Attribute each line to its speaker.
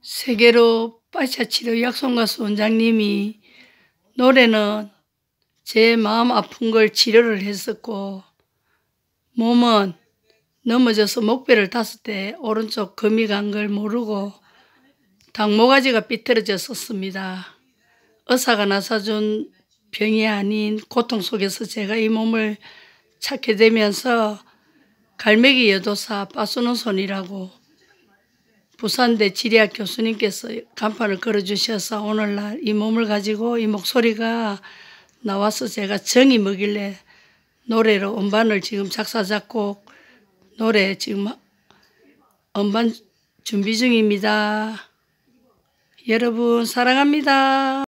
Speaker 1: 세계로 빠샤치료 약손가수 원장님이 노래는 제 마음 아픈 걸 치료를 했었고 몸은 넘어져서 목뼈를 탔을 때 오른쪽 금이 간 걸 모르고 당모가지가 삐뚤어졌었습니다. 의사가 나서준 병이 아닌 고통 속에서 제가 이 몸을 찾게 되면서 갈매기 여도사 빠수는 손이라고 부산대 지리학 교수님께서 간판을 걸어주셔서 오늘날 이 몸을 가지고 이 목소리가 나와서 제가 정이 먹길래 노래로 음반을 지금 작사 작곡 노래 지금 음반 준비 중입니다. 여러분 사랑합니다.